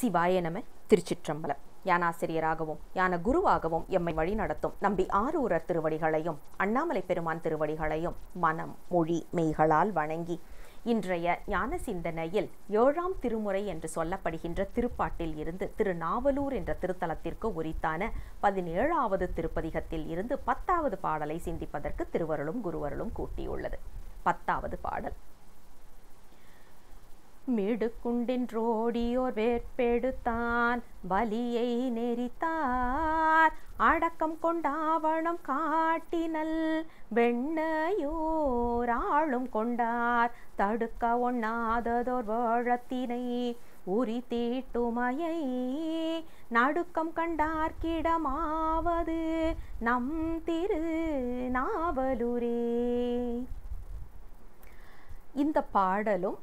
சிவாய நம திருச்சிற்றம்பலம் யானாசிரியராகவும் யான குருவாகவும் எம்மை வழி நடத்தும் நம்பி ஆரூரர் திருவடிகளையும் அண்ணாமலை பெருமான் திருவடிகளையும் மனம் மொழி மெய்களால் வணங்கி இன்றைய ஞான சிந்தனையில் ஏழாம் திருமுறை என்று சொல்லப்படுகின்ற திருப்பாட்டில் இருந்து திருநாவலூர் என்ற திருத்தலத்திற்கு உரித்தான பதினேழாவது திருப்பதிகத்தில் இருந்து பத்தாவது பாடலை சிந்திப்பதற்கு திருவருளும் குருவருளும் கூட்டியுள்ளது பத்தாவது பாடல் மிடுக்குண்டின்றோடியோர் வேற்பெடுத்தான் வலியை நெறித்தார் அடக்கம் கொண்டாவணம் காட்டினல் வெண்ணையோர் ஆளும் கொண்டார் தடுக்க ஒண்ணாததோர் வாழத்தினை உரி தீட்டுமையை நடுக்கம் கண்டார்க்கிடமாவது நம் திரு நாவலுரே இந்த பாடலும்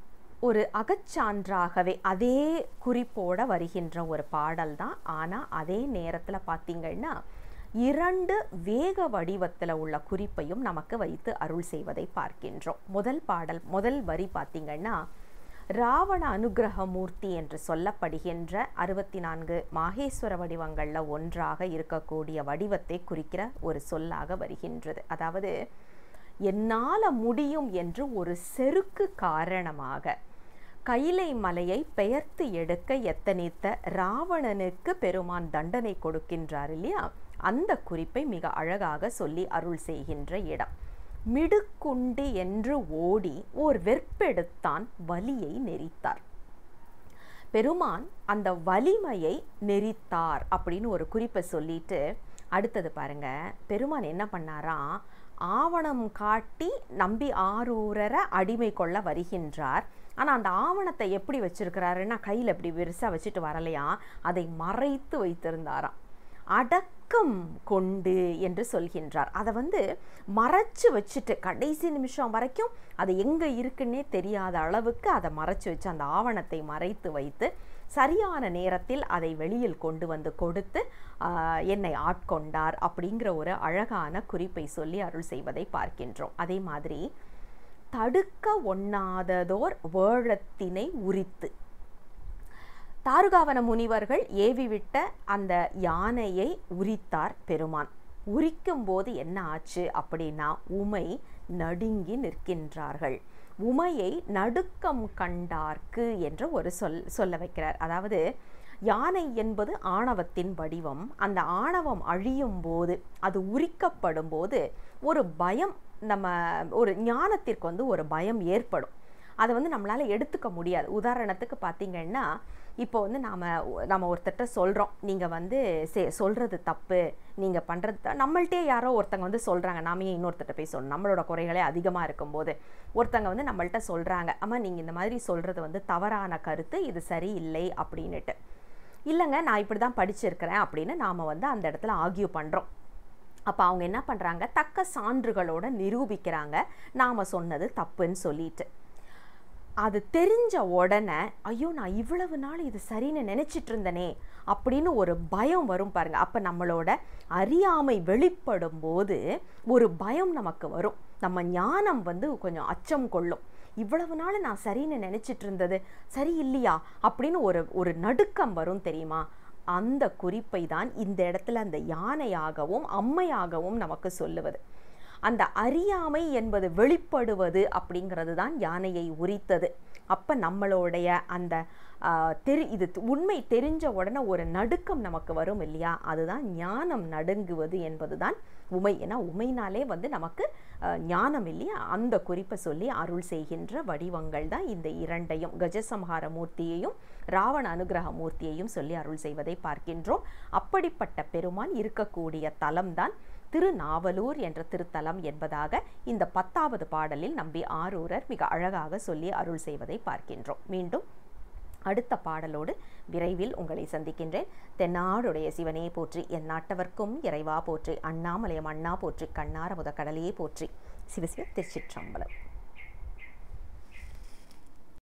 ஒரு அகச்சான்றாகவே அதே குறிப்போட வருகின்ற ஒரு பாடல் தான் ஆனால் அதே நேரத்தில் பார்த்திங்கன்னா இரண்டு வேக வடிவத்தில் உள்ள குறிப்பையும் நமக்கு வைத்து அருள் செய்வதை பார்க்கின்றோம் முதல் பாடல் முதல் வரி பார்த்திங்கன்னா ராவண அனுகிரகமூர்த்தி என்று சொல்லப்படுகின்ற அறுபத்தி நான்கு மாகேஸ்வர வடிவங்களில் ஒன்றாக இருக்கக்கூடிய வடிவத்தை குறிக்கிற ஒரு சொல்லாக வருகின்றது அதாவது என்னால் முடியும் என்று ஒரு செருக்கு காரணமாக கைலை மலையை பெயர்த்து எடுக்க எத்தனித்த ராவணனுக்கு பெருமான் தண்டனை கொடுக்கின்றார் இல்லையா அந்த குறிப்பை மிக அழகாக சொல்லி அருள் செய்கின்ற இடம் மிடுக்குண்டு என்று ஓடி ஓர் வெற்பெடுத்தான் வலியை நெறித்தார் பெருமான் அந்த வலிமையை நெறித்தார் அப்படின்னு ஒரு குறிப்பை சொல்லிட்டு அடுத்தது பாருங்க பெருமான் என்ன பண்ணாராம் ஆவணம் காட்டி நம்பி ஆரூரரை அடிமை கொள்ள வருகின்றார் ஆனால் அந்த ஆவணத்தை எப்படி வச்சுருக்கிறாருன்னா கையில் இப்படி பெருசாக வச்சுட்டு வரலையா அதை மறைத்து வைத்திருந்தாராம் அடக்கம் கொண்டு என்று சொல்கின்றார் அதை வந்து மறைச்சு வச்சுட்டு கடைசி நிமிஷம் வரைக்கும் அது எங்கே இருக்குன்னே தெரியாத அளவுக்கு அதை மறைச்சு வச்சு அந்த ஆவணத்தை மறைத்து வைத்து சரியான நேரத்தில் அதை வெளியில் கொண்டு வந்து கொடுத்து என்னை ஆட்கொண்டார் அப்படிங்கிற ஒரு அழகான குறிப்பை சொல்லி அருள் செய்வதை பார்க்கின்றோம் அதே மாதிரி தடுக்க ஒண்ணாததோர் வேழத்தினை உரித்து தாருகாவன முனிவர்கள் ஏவிவிட்ட அந்த யானையை உரித்தார் பெருமான் உரிக்கும் போது என்ன ஆச்சு அப்படின்னா உமை நடுங்கி நிற்கின்றார்கள் உமையை நடுக்கம் கண்டார்க்கு என்று ஒரு சொல் சொல்ல வைக்கிறார் அதாவது யானை என்பது ஆணவத்தின் வடிவம் அந்த ஆணவம் அழியும் போது அது உரிக்கப்படும் போது ஒரு பயம் நம்ம ஒரு ஞானத்திற்கு வந்து ஒரு பயம் ஏற்படும் அதை வந்து நம்மளால் எடுத்துக்க முடியாது உதாரணத்துக்கு பார்த்திங்கன்னா இப்போ வந்து நாம் நம்ம ஒருத்தர்கிட்ட சொல்கிறோம் நீங்கள் வந்து சே சொல்கிறது தப்பு நீங்கள் பண்ணுறது நம்மள்ட்டே யாரோ ஒருத்தங்க வந்து சொல்கிறாங்க நாமே இன்னொருத்தட்ட இன்னொருத்தர்கிட்ட போய் சொல்லணும் நம்மளோட குறைகளே அதிகமாக இருக்கும்போது ஒருத்தங்க வந்து நம்மள்ட்ட சொல்கிறாங்க ஆமாம் நீங்கள் இந்த மாதிரி சொல்கிறது வந்து தவறான கருத்து இது சரியில்லை அப்படின்னுட்டு இல்லைங்க நான் இப்படி தான் படிச்சிருக்கிறேன் அப்படின்னு நாம் வந்து அந்த இடத்துல ஆகியூ பண்ணுறோம் அப்போ அவங்க என்ன பண்ணுறாங்க தக்க சான்றுகளோடு நிரூபிக்கிறாங்க நாம் சொன்னது தப்புன்னு சொல்லிட்டு அது தெரிஞ்ச உடனே ஐயோ நான் இவ்வளவு நாள் இது சரின்னு நினச்சிட்டு இருந்தனே அப்படின்னு ஒரு பயம் வரும் பாருங்கள் அப்போ நம்மளோட அறியாமை வெளிப்படும் போது ஒரு பயம் நமக்கு வரும் நம்ம ஞானம் வந்து கொஞ்சம் அச்சம் கொள்ளும் இவ்வளவு நாள் நான் சரின்னு நினச்சிட்டு இருந்தது சரி இல்லையா அப்படின்னு ஒரு ஒரு நடுக்கம் வரும் தெரியுமா அந்த குறிப்பை தான் இந்த இடத்துல அந்த யானையாகவும் அம்மையாகவும் நமக்கு சொல்லுவது அந்த அறியாமை என்பது வெளிப்படுவது அப்படிங்கிறது தான் யானையை உரித்தது அப்போ நம்மளுடைய அந்த தெரி இது உண்மை தெரிஞ்ச உடனே ஒரு நடுக்கம் நமக்கு வரும் இல்லையா அதுதான் ஞானம் நடுங்குவது என்பது தான் உமை ஏன்னா உமைனாலே வந்து நமக்கு ஞானம் இல்லையா அந்த குறிப்பை சொல்லி அருள் செய்கின்ற வடிவங்கள் தான் இந்த இரண்டையும் கஜசம்ஹார மூர்த்தியையும் ராவண அனுகிரக மூர்த்தியையும் சொல்லி அருள் செய்வதை பார்க்கின்றோம் அப்படிப்பட்ட பெருமான் இருக்கக்கூடிய தலம்தான் திருநாவலூர் என்ற திருத்தலம் என்பதாக இந்த பத்தாவது பாடலில் நம்பி ஆரூரர் மிக அழகாக சொல்லி அருள் செய்வதை பார்க்கின்றோம் மீண்டும் அடுத்த பாடலோடு விரைவில் உங்களை சந்திக்கின்றேன் தென்னாடுடைய சிவனே போற்றி என் நாட்டவர்க்கும் இறைவா போற்றி அண்ணாமலையம் அண்ணா போற்றி கண்ணார முத கடலையே போற்றி சிவசிவ திருச்சிற்றம்பலம்